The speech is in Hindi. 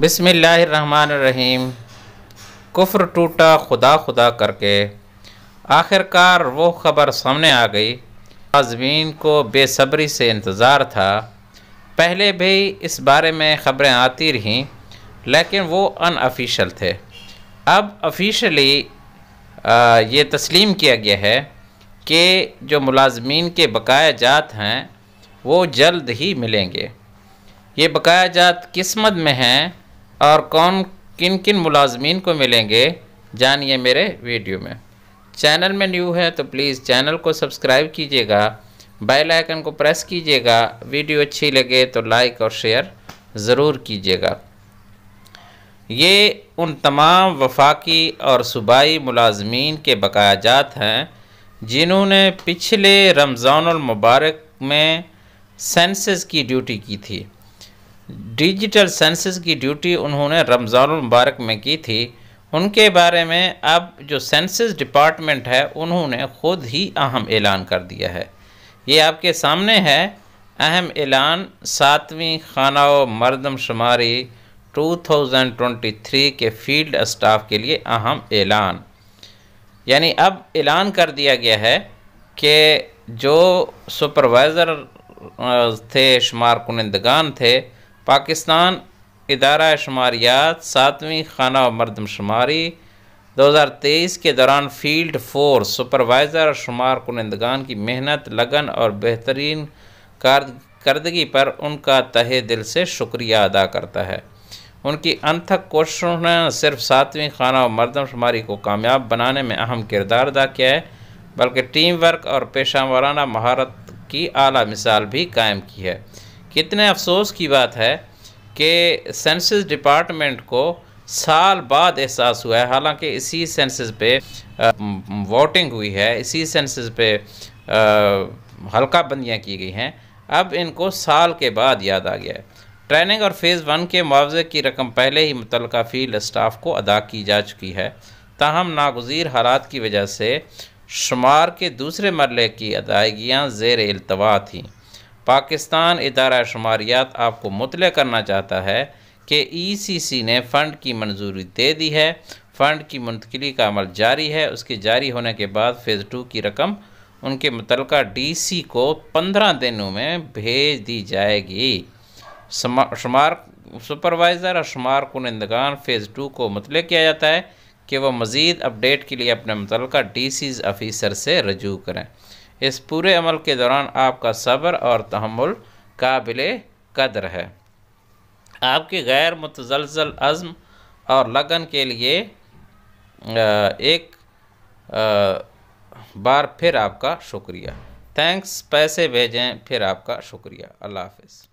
बसमीम कुफ्र टूटा खुदा खुदा करके आखिरकार वो ख़बर सामने आ गई आजमीन को बेसब्री से इंतज़ार था पहले भी इस बारे में ख़बरें आती रहीं लेकिन वो अनऑफिशल थे अब ऑफिशली ये तस्लीम किया गया है कि जो मुलाजमीन के बकाया जात हैं वो जल्द ही मिलेंगे ये बकाया जात किस्मत में हैं और कौन किन किन मुलाजमीन को मिलेंगे जानिए मेरे वीडियो में चैनल में न्यू है तो प्लीज़ चैनल को सब्सक्राइब कीजिएगा बेल आइकन को प्रेस कीजिएगा वीडियो अच्छी लगे तो लाइक और शेयर ज़रूर कीजिएगा ये उन तमाम वफाकी और सूबाई मुलाजमीन के बकायाजात हैं जिन्होंने पिछले रमज़ान मुबारक में सेंसेस की ड्यूटी की थी डिजिटल सेंसस की ड्यूटी उन्होंने रमज़ानमबारक में की थी उनके बारे में अब जो सेंसस डिपार्टमेंट है उन्होंने खुद ही अहम ऐलान कर दिया है ये आपके सामने है अहम ऐलान सातवीं खाना व मरदम शुमारी 2023 के फील्ड स्टाफ के लिए अहम ऐलान यानी अब ऐलान कर दिया गया है कि जो सुपरवाइज़र थे शुमार कुनंदगान थे पाकिस्तान इदारा शुमारियात सातवीं खाना मरदम शुमारी तेईस के दौरान फील्ड फोर्स सुपरवाइज़र और शुमार कुनंदगान की मेहनत लगन और बेहतरीन कारदगी पर उनका तहे दिल से शुक्रिया अदा करता है उनकी अनथक कोशिशों ने सिर्फ सातवीं खाना और मरदम शुमारी को कामयाब बनाने में अहम किरदार अदा किया है बल्कि टीम वर्क और पेशा वाराना महारत की अली मिसाल भी कायम की है कितने अफसोस की बात है कि सेंसस डिपार्टमेंट को साल बाद एहसास हुआ है हालांकि इसी सेंसस पे वोटिंग हुई है इसी सेंसस पे हल्का बंदियाँ की गई हैं अब इनको साल के बाद याद आ गया है ट्रेनिंग और फेज़ वन के मुआवजे की रकम पहले ही मुतल फील्ड स्टाफ को अदा की जा चुकी है ताहम नागजीर हालात की वजह से शुमार के दूसरे मरले की अदायगियाँ ज़ेर अल्तवा थीं पाकिस्तान इदारा शुमारियात आपको मुतल करना चाहता है कि ईसीसी e ने फ़ंड की मंजूरी दे दी है फ़ंड की मुंतकली का अमल जारी है उसके जारी होने के बाद फ़ेज़ टू की रकम उनके मुतल डीसी को पंद्रह दिनों में भेज दी जाएगी शुमार सुपरवाइज़र और शुमार कनंदगान फ़ेज़ टू को मुतल किया जाता है कि वह मज़ीद अपडेट के लिए अपने मुतल डी सी ऑफ़िसर से रजू करें इस पूरे अमल के दौरान आपका सब्र और तहमुल काबिल कदर है आपके गैर मुतजलजल अज़म और लगन के लिए एक बार फिर आपका शुक्रिया थैंक्स पैसे भेजें फिर आपका शुक्रिया अल्लाह हाफिज़